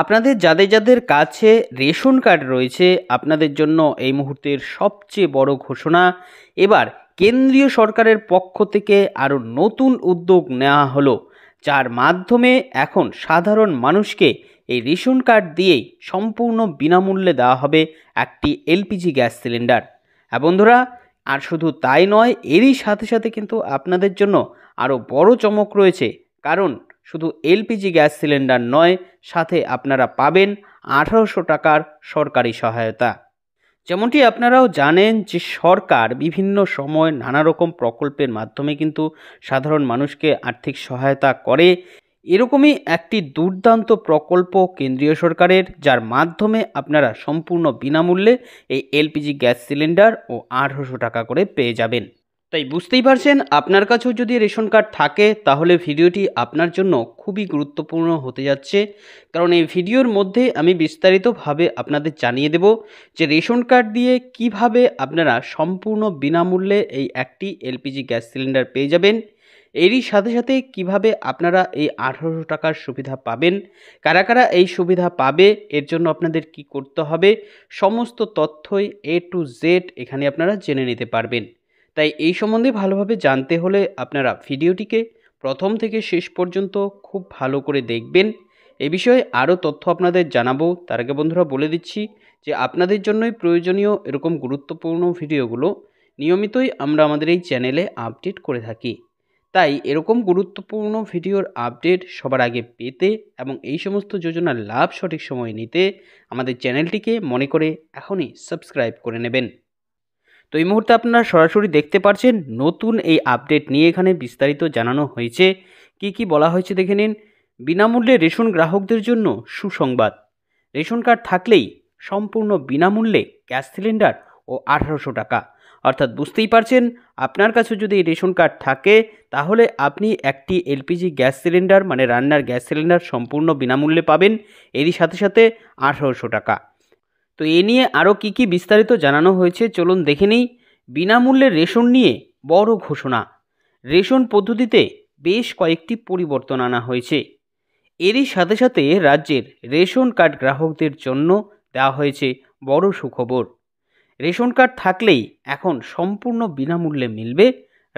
আপনাদের যাদের যাদের কাছে রেশন কার্ড রয়েছে আপনাদের জন্য এই মুহূর্তের সবচেয়ে বড় ঘোষণা এবার কেন্দ্রীয় সরকারের পক্ষ থেকে আরও নতুন উদ্যোগ নেওয়া হলো যার মাধ্যমে এখন সাধারণ মানুষকে এই রেশন কার্ড দিয়েই সম্পূর্ণ বিনামূল্যে দেওয়া হবে একটি এলপিজি গ্যাস সিলিন্ডার হ্যাঁ বন্ধুরা আর শুধু তাই নয় এরই সাথে সাথে কিন্তু আপনাদের জন্য আরও বড় চমক রয়েছে কারণ শুধু এলপিজি গ্যাস সিলিন্ডার নয় সাথে আপনারা পাবেন আঠারোশো টাকার সরকারি সহায়তা যেমনটি আপনারাও জানেন যে সরকার বিভিন্ন সময় নানা রকম প্রকল্পের মাধ্যমে কিন্তু সাধারণ মানুষকে আর্থিক সহায়তা করে এরকমই একটি দুর্দান্ত প্রকল্প কেন্দ্রীয় সরকারের যার মাধ্যমে আপনারা সম্পূর্ণ বিনামূল্যে এই এলপিজি গ্যাস সিলিন্ডার ও আঠারোশো টাকা করে পেয়ে যাবেন তাই বুঝতেই পারছেন আপনার কাছেও যদি রেশন কার্ড থাকে তাহলে ভিডিওটি আপনার জন্য খুবই গুরুত্বপূর্ণ হতে যাচ্ছে কারণ এই ভিডিওর মধ্যে আমি বিস্তারিতভাবে আপনাদের জানিয়ে দেব যে রেশন কার্ড দিয়ে কিভাবে আপনারা সম্পূর্ণ বিনামূল্যে এই একটি এলপিজি গ্যাস সিলিন্ডার পেয়ে যাবেন এরই সাথে সাথে কিভাবে আপনারা এই আঠারোশো টাকার সুবিধা পাবেন কারা কারা এই সুবিধা পাবে এর জন্য আপনাদের কি করতে হবে সমস্ত তথ্যই এ টু জেড এখানে আপনারা জেনে নিতে পারবেন তাই এই সম্বন্ধে ভালোভাবে জানতে হলে আপনারা ভিডিওটিকে প্রথম থেকে শেষ পর্যন্ত খুব ভালো করে দেখবেন এ বিষয়ে আরও তথ্য আপনাদের জানাবো তার আগে বন্ধুরা বলে দিচ্ছি যে আপনাদের জন্যই প্রয়োজনীয় এরকম গুরুত্বপূর্ণ ভিডিওগুলো নিয়মিতই আমরা আমাদের এই চ্যানেলে আপডেট করে থাকি তাই এরকম গুরুত্বপূর্ণ ভিডিওর আপডেট সবার আগে পেতে এবং এই সমস্ত যোজনার লাভ সঠিক সময়ে নিতে আমাদের চ্যানেলটিকে মনে করে এখনই সাবস্ক্রাইব করে নেবেন তো এই মুহূর্তে আপনারা সরাসরি দেখতে পারছেন নতুন এই আপডেট নিয়ে এখানে বিস্তারিত জানানো হয়েছে কি কি বলা হয়েছে দেখে নিন বিনামূল্যে রেশন গ্রাহকদের জন্য সুসংবাদ রেশন কার্ড থাকলেই সম্পূর্ণ বিনামূল্যে গ্যাস সিলিন্ডার ও আঠারোশো টাকা অর্থাৎ বুঝতেই পারছেন আপনার কাছে যদি রেশন কার্ড থাকে তাহলে আপনি একটি এলপিজি গ্যাস সিলিন্ডার মানে রান্নার গ্যাস সিলিন্ডার সম্পূর্ণ বিনামূল্যে পাবেন এরই সাথে সাথে আঠারোশো টাকা তো এ নিয়ে আরও কী কী বিস্তারিত জানানো হয়েছে চলুন দেখে নেই বিনামূল্যে রেশন নিয়ে বড় ঘোষণা রেশন পদ্ধতিতে বেশ কয়েকটি পরিবর্তন আনা হয়েছে এরই সাথে সাথে রাজ্যের রেশন কার্ড গ্রাহকদের জন্য দেওয়া হয়েছে বড় সুখবর রেশন কার্ড থাকলেই এখন সম্পূর্ণ বিনামূল্যে মিলবে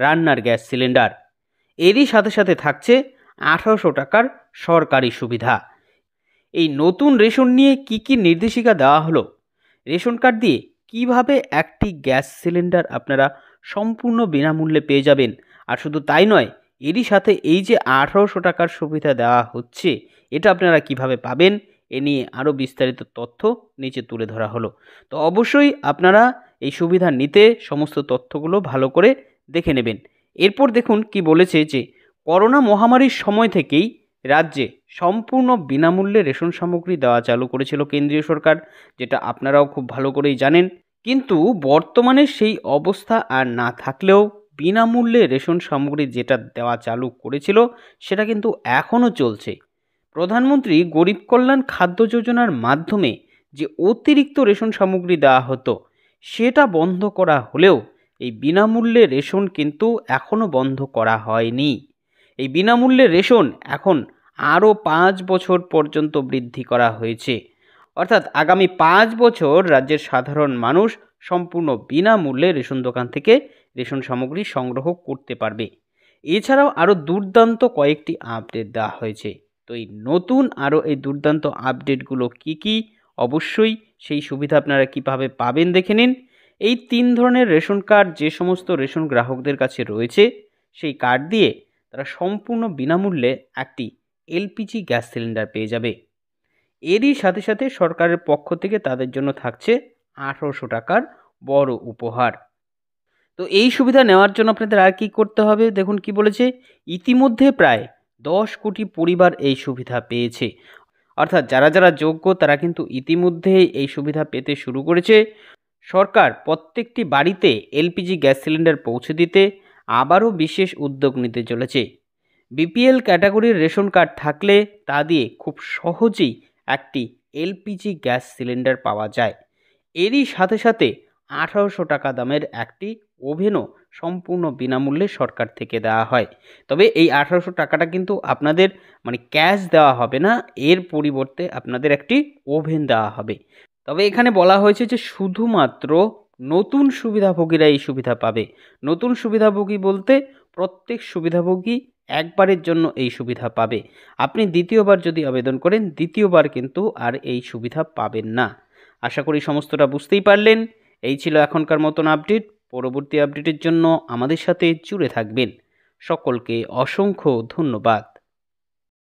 রান্নার গ্যাস সিলিন্ডার এরই সাথে সাথে থাকছে আঠারোশো টাকার সরকারি সুবিধা এই নতুন রেশন নিয়ে কি কি নির্দেশিকা দেওয়া হলো রেশন কার্ড দিয়ে কিভাবে একটি গ্যাস সিলিন্ডার আপনারা সম্পূর্ণ বিনামূল্যে পেয়ে যাবেন আর শুধু তাই নয় এরই সাথে এই যে আঠারোশো টাকার সুবিধা দেওয়া হচ্ছে এটা আপনারা কিভাবে পাবেন এ নিয়ে আরও বিস্তারিত তথ্য নিচে তুলে ধরা হলো তো অবশ্যই আপনারা এই সুবিধা নিতে সমস্ত তথ্যগুলো ভালো করে দেখে নেবেন এরপর দেখুন কি বলেছে যে করোনা মহামারীর সময় থেকেই রাজ্যে সম্পূর্ণ বিনামূল্যে রেশন সামগ্রী দেওয়া চালু করেছিল কেন্দ্রীয় সরকার যেটা আপনারাও খুব ভালো করেই জানেন কিন্তু বর্তমানে সেই অবস্থা আর না থাকলেও বিনামূল্যে রেশন সামগ্রী যেটা দেওয়া চালু করেছিল সেটা কিন্তু এখনও চলছে প্রধানমন্ত্রী গরিব কল্যাণ খাদ্য যোজনার মাধ্যমে যে অতিরিক্ত রেশন সামগ্রী দেওয়া হতো সেটা বন্ধ করা হলেও এই বিনামূল্যে রেশন কিন্তু এখনও বন্ধ করা হয়নি এই বিনামূল্যে রেশন এখন আরও পাঁচ বছর পর্যন্ত বৃদ্ধি করা হয়েছে অর্থাৎ আগামী পাঁচ বছর রাজ্যের সাধারণ মানুষ সম্পূর্ণ বিনামূল্যে রেশন দোকান থেকে রেশন সামগ্রী সংগ্রহ করতে পারবে এছাড়াও আরও দুর্দান্ত কয়েকটি আপডেট দেওয়া হয়েছে তো এই নতুন আরও এই দুর্দান্ত আপডেটগুলো কি কি অবশ্যই সেই সুবিধা আপনারা কিভাবে পাবেন দেখে নিন এই তিন ধরনের রেশন কার্ড যে সমস্ত রেশন গ্রাহকদের কাছে রয়েছে সেই কার্ড দিয়ে তারা সম্পূর্ণ বিনামূল্যে একটি এলপিজি গ্যাস সিলিন্ডার পেয়ে যাবে এরই সাথে সাথে সরকারের পক্ষ থেকে তাদের জন্য থাকছে আঠারোশো টাকার বড় উপহার তো এই সুবিধা নেওয়ার জন্য আপনাদের আর কী করতে হবে দেখুন কি বলেছে ইতিমধ্যে প্রায় দশ কোটি পরিবার এই সুবিধা পেয়েছে অর্থাৎ যারা যারা যোগ্য তারা কিন্তু ইতিমধ্যে এই সুবিধা পেতে শুরু করেছে সরকার প্রত্যেকটি বাড়িতে এলপিজি গ্যাস সিলিন্ডার পৌঁছে দিতে আবারও বিশেষ উদ্যোগ নিতে চলেছে বিপিএল ক্যাটাগরির রেশন কার্ড থাকলে তা দিয়ে খুব সহজেই একটি এলপিজি গ্যাস সিলিন্ডার পাওয়া যায় এরই সাথে সাথে আঠারোশো টাকা দামের একটি ওভেনও সম্পূর্ণ বিনামূল্যে সরকার থেকে দেওয়া হয় তবে এই আঠারোশো টাকাটা কিন্তু আপনাদের মানে ক্যাশ দেওয়া হবে না এর পরিবর্তে আপনাদের একটি ওভেন দেওয়া হবে তবে এখানে বলা হয়েছে যে শুধুমাত্র নতুন সুবিধাভোগীরা এই সুবিধা পাবে নতুন সুবিধাভোগী বলতে প্রত্যেক সুবিধাভোগী একবারের জন্য এই সুবিধা পাবে আপনি দ্বিতীয়বার যদি আবেদন করেন দ্বিতীয়বার কিন্তু আর এই সুবিধা পাবেন না আশা করি সমস্তটা বুঝতেই পারলেন এই ছিল এখনকার মতন আপডেট পরবর্তী আপডেটের জন্য আমাদের সাথে জুড়ে থাকবেন সকলকে অসংখ্য ধন্যবাদ